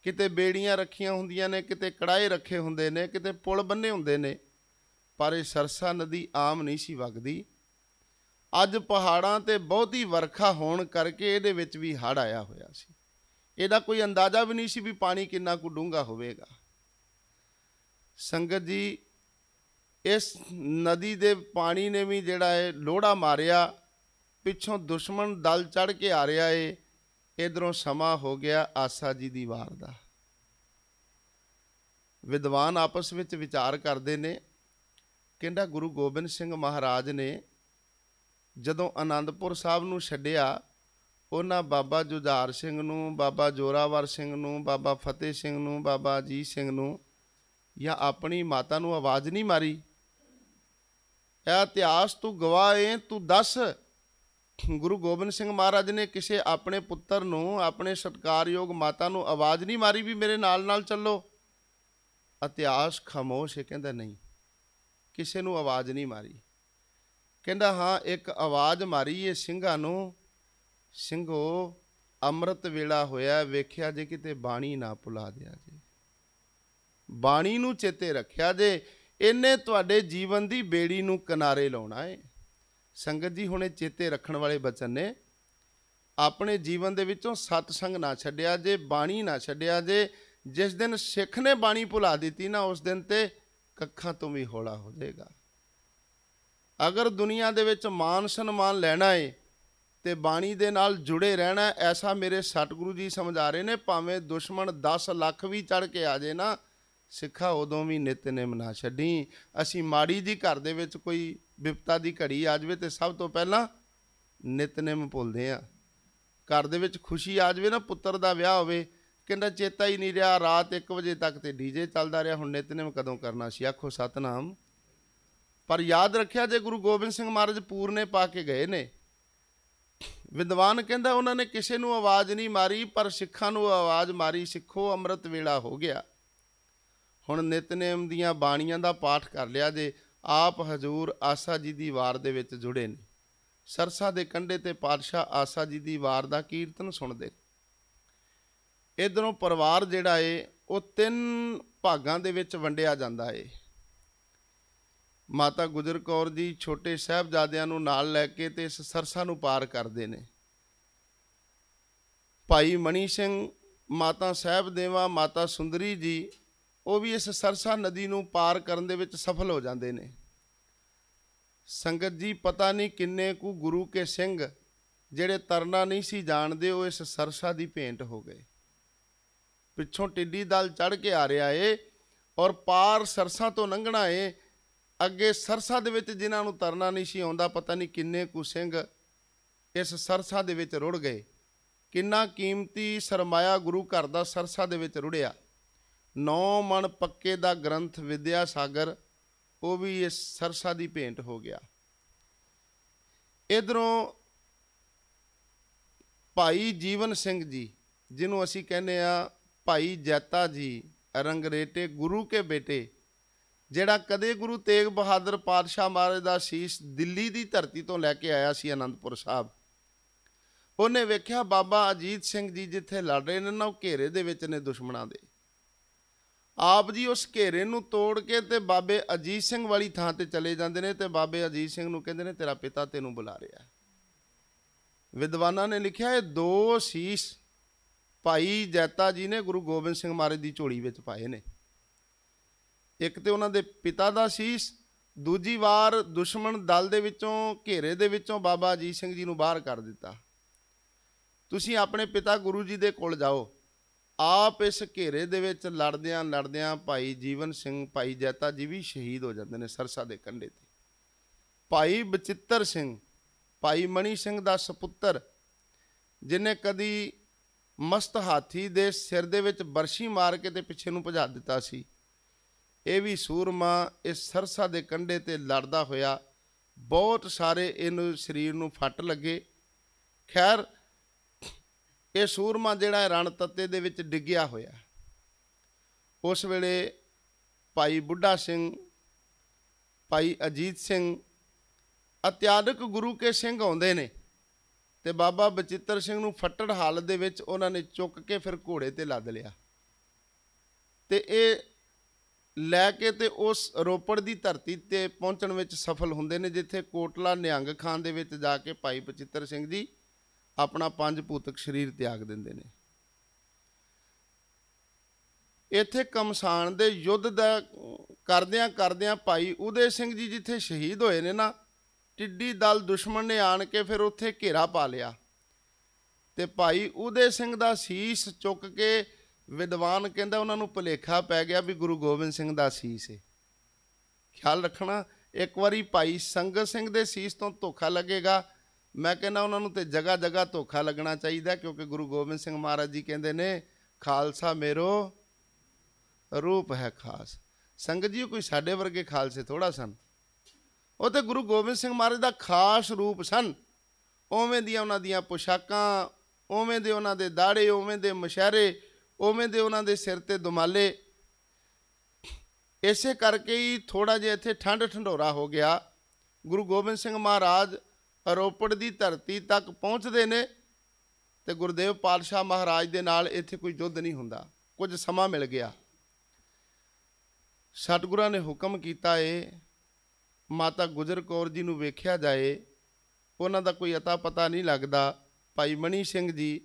ਕਿਤੇ ਬੇੜੀਆਂ ਰੱਖੀਆਂ ਹੁੰਦੀਆਂ ਨੇ ਕਿਤੇ ਕੜਾਏ ਰੱਖੇ ਹੁੰਦੇ ਨੇ ਕਿਤੇ ਪੁਲ ਬੰਨੇ ਹੁੰਦੇ ਨੇ ਪਰ ਇਹ ਸਰਸਾ ਨਦੀ ਆਮ ਨਹੀਂ ਸੀ ਵਗਦੀ ਅੱਜ ਪਹਾੜਾਂ ਤੇ ਬਹੁਤੀ ਵਰਖਾ ਹੋਣ ਕਰਕੇ ਇਹਦੇ ਵਿੱਚ ਵੀ ਹੜ ਆਇਆ ਹੋਇਆ ਸੀ ਇਹਦਾ ਕੋਈ ਅੰਦਾਜ਼ਾ ਵੀ ਨਹੀਂ ਸੀ ਵੀ ਪਾਣੀ ਕਿੰਨਾ ਕੁ ਡੂੰਘਾ ਹੋਵੇਗਾ ਸੰਗਤ ਜੀ ਇਸ ਨਦੀ ਦੇ ਪਾਣੀ ਨੇ ਵੀ ਜਿਹੜਾ ਹੈ ਲੋੜਾ ਮਾਰਿਆ ਪਿੱਛੋਂ ਦੁਸ਼ਮਣ ਦਲ ਚੜ ਕੇ ਆ ਰਿਹਾ ਏ ਇਧਰੋਂ ਸਮਾਂ ਹੋ ਗਿਆ ਆਸਾ ਜੀ ਦੀ ਵਾਰ ਦਾ ਵਿਦਵਾਨ ਆਪਸ ਵਿੱਚ ਵਿਚਾਰ ਕਰਦੇ ਨੇ ਕਹਿੰਦਾ ਗੁਰੂ ਗੋਬਿੰਦ ਸਿੰਘ ਮਹਾਰਾਜ ਨੇ ਜਦੋਂ ਆਨੰਦਪੁਰ ਸਾਹਿਬ ਨੂੰ ਛੱਡਿਆ ਉਹਨਾਂ ਬਾਬਾ ਜੁਧਾਰ ਸਿੰਘ ਨੂੰ ਬਾਬਾ ਜੋਰਾਵਰ ਸਿੰਘ ਨੂੰ ਬਾਬਾ ਫਤਿਹ ਸਿੰਘ ਨੂੰ ਬਾਬਾ ਅਜੀਤ ਸਿੰਘ ਨੂੰ ਜਾਂ ਆਪਣੀ ਮਾਤਾ ਨੂੰ ਆਵਾਜ਼ ਨਹੀਂ ਮਾਰੀ ਇਹ ਇਤਿਹਾਸ ਤੂੰ ਗਵਾਹ ਏ ਤੂੰ ਦੱਸ ਗੁਰੂ ਗੋਬਿੰਦ ਸਿੰਘ ਮਹਾਰਾਜ ਨੇ ਕਿਸੇ ਆਪਣੇ ਪੁੱਤਰ ਨੂੰ ਆਪਣੇ ਸਤਕਾਰਯੋਗ ਮਾਤਾ ਨੂੰ ਆਵਾਜ਼ ਨਹੀਂ ਮਾਰੀ ਵੀ ਮੇਰੇ ਨਾਲ ਨਾਲ ਚੱਲੋ ਇਤਿਹਾਸ ਖਮੋਸ਼ ਹੈ ਕਹਿੰਦਾ ਨਹੀਂ ਕਿਸੇ ਨੂੰ ਆਵਾਜ਼ ਨਹੀਂ ਮਾਰੀ ਕਹਿੰਦਾ ਹਾਂ ਇੱਕ ਆਵਾਜ਼ ਮਾਰੀ ਏ ਸਿੰਘਾਂ ਨੂੰ ਸਿੰਘੋ ਅੰਮ੍ਰਿਤ ਵੇਲਾ ਹੋਇਆ ਵੇਖਿਆ ਜੇ ਕਿਤੇ ਬਾਣੀ ਨਾ ਪੁਲਾ ਦਿਆ ਜੇ ਬਾਣੀ ਨੂੰ ਚੇਤੇ ਰੱਖਿਆ ਜੇ ਇਹਨੇ ਤੁਹਾਡੇ ਜੀਵਨ ਦੀ ਬੇੜੀ ਨੂੰ ਕਿਨਾਰੇ ਲਾਉਣਾ ਏ ਸੰਗਤ ਜੀ ਹੁਣੇ ਚੇਤੇ ਰੱਖਣ ਵਾਲੇ ਬਚਨ ਨੇ ਆਪਣੇ ਜੀਵਨ ਦੇ ਵਿੱਚੋਂ ਸਤ ਸੰਗ ਨਾ ਛੱਡਿਆ ਜੇ ਬਾਣੀ ਨਾ ਛੱਡਿਆ ਜੇ ਜਿਸ ਦਿਨ ਸਿੱਖ ਨੇ ਬਾਣੀ ਭੁਲਾ ਦਿੱਤੀ ਨਾ ਉਸ ਦਿਨ ਤੇ ਕੱਖਾਂ ਤੋਂ ਵੀ ਹੋਲਾ ਹੋ ਜਾਏਗਾ ਅਗਰ ਦੁਨੀਆ ਦੇ ਵਿੱਚ ਮਾਨ ਸਨਮਾਨ ਲੈਣਾ ਏ ਤੇ ਬਾਣੀ ਦੇ ਨਾਲ ਜੁੜੇ ਰਹਿਣਾ ਐਸਾ ਮੇਰੇ ਸਤਿਗੁਰੂ ਜੀ ਸਮਝਾ ਰਹੇ ਨੇ ਭਾਵੇਂ ਦੁਸ਼ਮਣ 10 ਲੱਖ ਵੀ ਚੜ ਕੇ ਆ ਜੇ ਨਾ ਸਿੱਖਾ ਉਦੋਂ ਵੀ ਨਿਤਨੇਮ ਨਾ ਛੱਡੀ ਅਸੀਂ ਮਾੜੀ ਜੀ ਘਰ ਦੇ ਵਿੱਚ ਕੋਈ ਵਿਪਤਾ ਦੀ ਘੜੀ ਆ ਜਾਵੇ ਤੇ ਸਭ ਤੋਂ ਪਹਿਲਾਂ ਨਿਤਨੇਮ ਭੁੱਲਦੇ ਆ ਘਰ ਦੇ ਵਿੱਚ ਖੁਸ਼ੀ ਆ ਜਾਵੇ ਨਾ ਪੁੱਤਰ ਦਾ ਵਿਆਹ ਹੋਵੇ ਕਹਿੰਦਾ ਚੇਤਾ ਹੀ ਨਹੀਂ ਰਿਹਾ ਰਾਤ 1 ਵਜੇ ਤੱਕ ਤੇ ਡੀਜੇ ਚੱਲਦਾ ਰਿਹਾ ਹੁਣ ਨਿਤਨੇਮ ਕਦੋਂ ਕਰਨਾ ਸੀ ਆਖੋ ਸਤਨਾਮ ਪਰ ਯਾਦ ਰੱਖਿਆ ਜੇ ਗੁਰੂ ਗੋਬਿੰਦ ਸਿੰਘ ਮਹਾਰਾਜ ਪੂਰਨੇ ਪਾ ਕੇ ਗਏ ਨੇ ਵਿਦਵਾਨ ਕਹਿੰਦਾ ਉਹਨਾਂ ਨੇ ਕਿਸੇ ਨੂੰ ਆਵਾਜ਼ ਨਹੀਂ ਮਾਰੀ ਪਰ ਸਿੱਖਾਂ ਨੂੰ ਆਵਾਜ਼ ਮਾਰੀ ਸਿੱਖੋ ਅੰਮ੍ਰਿਤ ਵੇਲਾ ਹੋ ਗਿਆ ਹੁਣ ਨਿਤਨੇਮ ਦੀਆਂ ਬਾਣੀਆਂ ਦਾ ਪਾਠ ਕਰ ਲਿਆ ਜੇ ਆਪ ਹਜ਼ੂਰ ਆਸਾ ਜੀ ਦੀ ਵਾਰ ਦੇ ਵਿੱਚ ਜੁੜੇ ਨੇ ਸਰਸਾ ਦੇ ਕੰਢੇ ਤੇ ਪਾਤਸ਼ਾਹ ਆਸਾ ਜੀ ਦੀ ਵਾਰ ਦਾ ਕੀਰਤਨ ਸੁਣਦੇ ਇਧਰੋਂ ਪਰਿਵਾਰ ਜਿਹੜਾ ਏ ਉਹ ਤਿੰਨ ਭਾਗਾਂ ਦੇ ਵਿੱਚ ਵੰਡਿਆ ਜਾਂਦਾ ਏ ਮਾਤਾ ਗੁਜਰ ਕੌਰ ਜੀ ਛੋਟੇ ਸਹਿਬਜ਼ਾਦਿਆਂ ਨੂੰ ਨਾਲ ਲੈ ਕੇ ਤੇ ਇਸ ਸਰਸਾ ਨੂੰ ਪਾਰ ਕਰਦੇ ਨੇ ਭਾਈ ਮਣੀ ਸਿੰਘ ਮਾਤਾ ਸਾਹਿਬ ਦੇਵਾ ਮਾਤਾ ਸੁੰਦਰੀ ਜੀ ਉਹ ਵੀ ਇਸ ਸਰਸਾ ਨਦੀ ਨੂੰ ਪਾਰ ਕਰਨ ਦੇ ਵਿੱਚ ਸਫਲ ਹੋ ਜਾਂਦੇ ਨੇ ਸੰਗਤ ਜੀ ਪਤਾ ਨਹੀਂ ਕਿੰਨੇ ਕੁ ਗੁਰੂ ਕੇ ਸਿੰਘ ਜਿਹੜੇ ਤਰਨਾ ਨਹੀਂ ਸੀ ਜਾਣਦੇ ਉਹ ਇਸ ਸਰਸਾ ਦੀ ਭੇਂਟ ਹੋ ਗਏ ਪਿੱਛੋਂ ਟਿੱਡੀ ਦਲ ਚੜ ਕੇ ਆ ਰਿਹਾ ਏ ਔਰ ਪਾਰ ਸਰਸਾ ਤੋਂ ਲੰਘਣਾ ਏ ਅੱਗੇ ਸਰਸਾ ਦੇ ਵਿੱਚ ਜਿਨ੍ਹਾਂ ਨੂੰ ਤਰਨਾ ਨਹੀਂ ਸੀ ਆਉਂਦਾ ਪਤਾ ਨਹੀਂ ਕਿੰਨੇ ਕੁ ਸਿੰਘ ਇਸ ਸਰਸਾ ਦੇ ਵਿੱਚ ਰੁੜ ਗਏ ਕਿੰਨਾ ਕੀਮਤੀ ਸਰਮਾਇਆ ਗੁਰੂ ਘਰ ਦਾ ਸਰਸਾ ਦੇ ਵਿੱਚ ਰੁੜਿਆ ਨੌ ਮਣ ਪੱਕੇ ਦਾ ਗ੍ਰੰਥ ਵਿਦਿਆ ਸਾਗਰ ਉਹ ਵੀ ਇਸ ਸਰਸਾ ਦੀ ਭੇਂਟ ਹੋ ਗਿਆ ਇਧਰੋਂ ਭਾਈ ਜੀਵਨ ਸਿੰਘ ਜੀ ਜਿਹਨੂੰ ਅਸੀਂ ਕਹਿੰਦੇ ਆ ਭਾਈ ਜੈਤਾ ਜੀ ਰੰਗਰੇਟੇ ਗੁਰੂ ਕੇ ਬੇਟੇ ਜਿਹੜਾ ਕਦੇ ਗੁਰੂ ਤੇਗ ਬਹਾਦਰ ਪਾਤਸ਼ਾਹ ਮਹਾਰਾਜ ਦਾ ਸੀਸ ਦਿੱਲੀ ਦੀ ਧਰਤੀ ਤੋਂ ਲੈ ਕੇ ਆਇਆ ਸੀ ਅਨੰਦਪੁਰ ਸਾਹਿਬ ਉਹਨੇ ਵੇਖਿਆ ਬਾਬਾ ਅਜੀਤ ਸਿੰਘ ਜੀ ਜਿੱਥੇ ਲੜ ਰਹੇ ਨੇ ਨਾ ਉਹ ਘੇਰੇ ਦੇ ਵਿੱਚ ਨੇ ਦੁਸ਼ਮਣਾਂ ਦੇ ਆਪ ਜੀ ਉਸ ਘੇਰੇ ਨੂੰ ਤੋੜ ਕੇ ਤੇ ਬਾਬੇ ਅਜੀਤ ਸਿੰਘ ਵਾਲੀ ਥਾਂ ਤੇ ਚਲੇ ਜਾਂਦੇ ਨੇ ਤੇ ਬਾਬੇ ਅਜੀਤ ਸਿੰਘ ਨੂੰ ਕਹਿੰਦੇ ਨੇ ਤੇਰਾ ਪਿਤਾ ਤੈਨੂੰ ਬੁਲਾ ਰਿਹਾ ਵਿਦਵਾਨਾਂ ਨੇ ਲਿਖਿਆ ਇਹ ਦੋ ਸੀਸ ਭਾਈ ਜੈਤਾ ਜੀ ਨੇ ਗੁਰੂ ਗੋਬਿੰਦ ਸਿੰਘ ਮਹਾਰਾਜ ਦੀ ਝੋਲੀ ਵਿੱਚ ਪਾਏ ਨੇ ਇੱਕ ਤੇ ਉਹਨਾਂ ਦੇ ਪਿਤਾ ਦਾ ਸੀਸ ਦੂਜੀ ਵਾਰ ਦੁਸ਼ਮਣ ਦਲ ਦੇ ਵਿੱਚੋਂ ਘੇਰੇ ਦੇ ਵਿੱਚੋਂ ਬਾਬਾ ਅਜੀਤ ਸਿੰਘ ਜੀ ਨੂੰ ਬਾਹਰ ਕਰ ਦਿੱਤਾ ਤੁਸੀਂ ਆਪਣੇ ਪਿਤਾ ਗੁਰੂ ਜੀ ਦੇ ਕੋਲ ਜਾਓ ਆਪ ਇਸ ਘੇਰੇ ਦੇ ਵਿੱਚ ਲੜਦਿਆਂ ਲੜਦਿਆਂ ਭਾਈ ਜੀਵਨ ਸਿੰਘ ਭਾਈ ਜੈਤਾ ਜੀ ਵੀ ਸ਼ਹੀਦ ਹੋ ਜਾਂਦੇ ਨੇ ਸਰਸਾ ਦੇ ਕੰਢੇ ਤੇ ਭਾਈ ਬਚਿੱਤਰ ਸਿੰਘ ਭਾਈ ਮਣੀ ਸਿੰਘ ਦਾ ਸੁਪੁੱਤਰ ਜਿਨੇ ਕਦੀ ਮਸਤ ਹਾਥੀ ਦੇ ਸਿਰ ਦੇ ਵਿੱਚ ਬਰਸ਼ੀ ਮਾਰ ਕੇ ਤੇ ਪਿੱਛੇ ਨੂੰ ਭਜਾ ਦਿੱਤਾ ਸੀ ਇਹ ਵੀ ਸੂਰਮਾ ਇਸ ਸਰਸਾ ਦੇ ਕੰਢੇ ਤੇ ਲੜਦਾ ਹੋਇਆ ਬਹੁਤ ਸਾਰੇ ਇਹਨੂੰ ਸਰੀਰ ਨੂੰ ਫੱਟ ਲੱਗੇ ਖੈਰ ਇਹ ਸੂਰਮਾ ਜਿਹੜਾ ਰਣ ਤੱਤੇ ਦੇ ਵਿੱਚ ਡਿੱਗਿਆ ਹੋਇਆ ਉਸ ਵੇਲੇ ਭਾਈ ਬੁੱਢਾ ਸਿੰਘ ਭਾਈ ਅਜੀਤ ਸਿੰਘ ਅਤਿਆਦਿਕ ਗੁਰੂ ਕੇ ਸਿੰਘ ਆਉਂਦੇ ਨੇ ਤੇ ਬਾਬਾ ਬਚਿੱਤਰ ਸਿੰਘ ਨੂੰ ਫੱਟੜ ਹਾਲਤ ਦੇ ਵਿੱਚ ਉਹਨਾਂ ਨੇ ਚੁੱਕ ਕੇ ਫਿਰ ਘੋੜੇ ਤੇ ਲੱਦ ਲਿਆ ਤੇ ਇਹ ਲੈ ਕੇ ਤੇ ਉਸ ਰੋਪੜ ਦੀ ਧਰਤੀ ਤੇ ਪਹੁੰਚਣ ਵਿੱਚ ਸਫਲ ਹੁੰਦੇ ਨੇ ਜਿੱਥੇ ਕੋਟਲਾ ਨਿਹੰਗ ਖਾਨ ਦੇ ਵਿੱਚ ਜਾ ਕੇ ਭਾਈ ਬਚਿੱਤਰ ਸਿੰਘ ਜੀ ਆਪਣਾ ਪੰਜ ਭੂਤਕ ਸਰੀਰ ਤਿਆਗ ਦਿੰਦੇ ਨੇ ਇੱਥੇ ਕਮਸਾਨ ਦੇ ਯੁੱਧ ਦਾ ਕਰਦਿਆਂ ਕਰਦਿਆਂ ਭਾਈ ਉਦੇ ਸਿੰਘ ਜੀ ਜਿੱਥੇ ਸ਼ਹੀਦ ਹੋਏ ਨੇ ਨਾ ਟਿੱਡੀ ਦਲ ਦੁਸ਼ਮਣ ਨੇ ਆਣ ਕੇ ਫਿਰ ਉੱਥੇ ਘੇਰਾ ਪਾ ਲਿਆ ਤੇ ਭਾਈ ਉਦੇ ਸਿੰਘ ਦਾ ਸੀਸ ਚੁੱਕ ਕੇ ਵਿਦਵਾਨ ਕਹਿੰਦਾ ਉਹਨਾਂ ਨੂੰ ਭੁਲੇਖਾ ਪੈ ਗਿਆ ਵੀ ਗੁਰੂ ਗੋਬਿੰਦ ਸਿੰਘ ਦਾ ਸੀਸ ਹੈ ਖਿਆਲ ਰੱਖਣਾ ਇੱਕ ਵਾਰੀ ਭਾਈ ਸੰਗਤ ਸਿੰਘ ਦੇ ਸੀਸ ਤੋਂ ਧੋਖਾ ਲੱਗੇਗਾ ਮੈਂ ਕਹਿੰਦਾ ਉਹਨਾਂ ਨੂੰ ਤੇ ਜਗਾ ਜਗਾ ਧੋਖਾ ਲੱਗਣਾ ਚਾਹੀਦਾ ਕਿਉਂਕਿ ਗੁਰੂ ਗੋਬਿੰਦ ਸਿੰਘ ਮਹਾਰਾਜ ਜੀ ਕਹਿੰਦੇ ਨੇ ਖਾਲਸਾ ਮੇਰੋ ਰੂਪ ਹੈ ਖਾਸ ਸੰਗਤ ਜੀ ਕੋਈ ਸਾਡੇ ਵਰਗੇ ਖਾਲਸੇ ਥੋੜਾ ਸਨ ਉਹ ਤੇ ਗੁਰੂ ਗੋਬਿੰਦ ਸਿੰਘ ਮਹਾਰਾਜ ਦਾ ਖਾਸ ਰੂਪ ਸਨ ਉਵੇਂ ਦੀਆਂ ਉਹਨਾਂ ਦੀਆਂ ਪੋਸ਼ਾਕਾਂ ਉਵੇਂ ਦੇ ਉਹਨਾਂ ਦੇ ਦਾੜੇ ਉਵੇਂ ਦੇ ਮਸ਼ਹਰੇ ਉਵੇਂ ਦੇ ਉਹਨਾਂ ਦੇ ਸਿਰ ਤੇ ਦੁਮਾਲੇ ਇਸੇ ਕਰਕੇ ਹੀ ਥੋੜਾ ਜਿਹਾ ਇੱਥੇ ਠੰਡ ਠੰਡੋਰਾ ਹੋ ਗਿਆ ਗੁਰੂ ਗੋਬਿੰਦ ਸਿੰਘ ਮਹਾਰਾਜ ਰੋਪੜ ਦੀ ਧਰਤੀ ਤੱਕ ਪਹੁੰਚਦੇ ਨੇ ਤੇ ਗੁਰਦੇਵ ਪਾਤਸ਼ਾਹ ਮਹਾਰਾਜ ਦੇ ਨਾਲ ਇੱਥੇ ਕੋਈ ਯੁੱਧ ਨਹੀਂ ਹੁੰਦਾ ਕੁਝ ਸਮਾਂ ਮਿਲ ਗਿਆ ਸਤਗੁਰਾਂ ਨੇ ਹੁਕਮ ਕੀਤਾ ਏ ਮਾਤਾ ਗੁਜਰ ਕੌਰ ਜੀ ਨੂੰ ਵੇਖਿਆ ਜਾਏ ਉਹਨਾਂ ਦਾ ਕੋਈ ਅਤਾ ਪਤਾ ਨਹੀਂ ਲੱਗਦਾ ਭਾਈ ਮਣੀ ਸਿੰਘ ਜੀ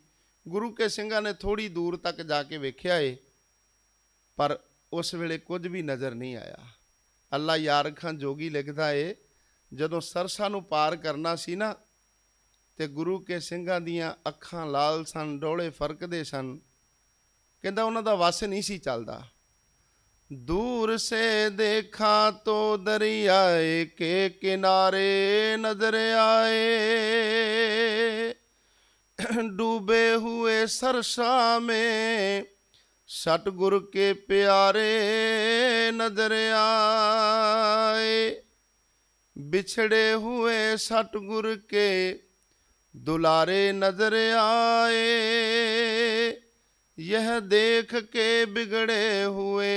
ਗੁਰੂ ਕੇ ਸਿੰਘਾਂ ਨੇ ਥੋੜੀ ਦੂਰ ਤੱਕ ਜਾ ਕੇ ਵੇਖਿਆ ਏ ਪਰ ਉਸ ਵੇਲੇ ਕੁਝ ਵੀ ਨਜ਼ਰ ਨਹੀਂ ਆਇਆ ਅੱਲਾ ਯਾਰ ਖਾਂ ਜੋਗੀ ਲਿਖਦਾ ਏ ਜਦੋਂ ਸਰਸਾ ਨੂੰ ਪਾਰ ਕਰਨਾ ਸੀ ਨਾ ਤੇ ਗੁਰੂ ਕੇ ਸਿੰਘਾਂ ਦੀਆਂ ਅੱਖਾਂ ਲਾਲ ਸਨ ਡੋਲੇ ਫਰਕਦੇ ਸਨ ਕਹਿੰਦਾ ਉਹਨਾਂ ਦਾ ਵਸ ਨਹੀਂ ਸੀ ਚੱਲਦਾ दूर से देखा तो दरियाए के किनारे नजर आए [clears throat] डूबे हुए सरसा में सतगुरु के प्यारे नजर आए बिछड़े हुए सतगुरु के दुलारे नजर आए यह देख के बिगड़े हुए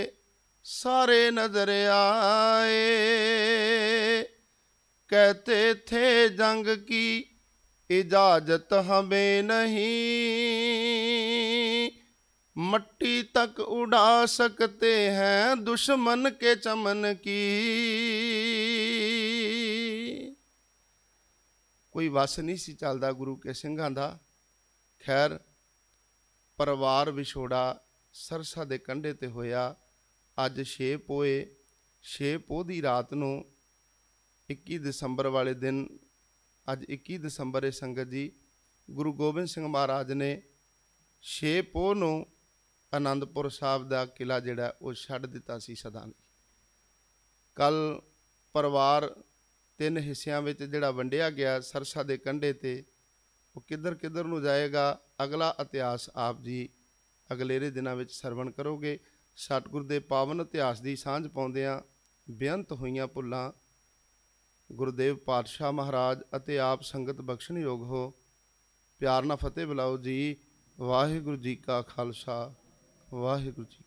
ਸਾਰੇ ਨਜ਼ਰ ਆਏ ਕਹਤੇ ਥੇ ਜੰਗ ਕੀ ਇਜਾਜ਼ਤ ਹਮੇ ਨਹੀਂ ਮੱਟੀ ਤੱਕ ਉਡਾ ਸਕਤੇ ਹੈ ਦੁਸ਼ਮਨ ਕੇ ਚਮਨ ਕੀ ਕੋਈ ਵਸ ਨਹੀਂ ਸੀ ਚੱਲਦਾ ਗੁਰੂ ਕੇ ਸਿੰਘਾਂ ਦਾ ਖੈਰ ਪਰਿਵਾਰ ਵਿਛੋੜਾ ਸਰਸਾ ਦੇ ਕੰਢੇ ਤੇ ਹੋਇਆ ਅੱਜ 6 ਪੋਏ 6 ਪੋ ਦੀ ਰਾਤ ਨੂੰ 21 ਦਸੰਬਰ ਵਾਲੇ ਦਿਨ ਅੱਜ 21 ਦਸੰਬਰ ਇਹ ਸੰਗਤ ਜੀ ਗੁਰੂ ਗੋਬਿੰਦ ਸਿੰਘ ਮਹਾਰਾਜ ਨੇ 6 ਪੋ ਨੂੰ ਆਨੰਦਪੁਰ ਸਾਹਿਬ ਦਾ ਕਿਲਾ ਜਿਹੜਾ ਉਹ ਛੱਡ ਦਿੱਤਾ ਸੀ ਸਦਾ ਲਈ ਕੱਲ ਪਰਿਵਾਰ ਤਿੰਨ ਹਿੱਸਿਆਂ ਵਿੱਚ ਜਿਹੜਾ ਵੰਡਿਆ ਗਿਆ ਸਰਸਾ ਦੇ ਕੰਢੇ ਤੇ ਉਹ ਕਿੱਧਰ ਕਿੱਧਰ ਨੂੰ ਜਾਏਗਾ ਅਗਲਾ ਇਤਿਹਾਸ ਆਪ ਜੀ ਅਗਲੇਰੇ ਦਿਨਾਂ ਵਿੱਚ ਸਰਵਣ ਕਰੋਗੇ ਸਤਿਗੁਰ ਦੇ ਪਾਵਨ ਇਤਿਹਾਸ ਦੀ ਸਾਂਝ ਪਾਉਂਦਿਆਂ ਬੇਅੰਤ ਹੋਈਆਂ ਭੁੱਲਾਂ ਗੁਰਦੇਵ ਪਾਤਸ਼ਾਹ ਮਹਾਰਾਜ ਅਤੇ ਆਪ ਸੰਗਤ ਬਖਸ਼ਣ ਯੋਗ ਹੋ ਪਿਆਰ ਨਾਲ ਫਤਿਹ ਬਲਾਉ ਜੀ ਵਾਹਿਗੁਰੂ ਜੀ ਕਾ ਖਾਲਸਾ ਵਾਹਿਗੁਰੂ ਜੀ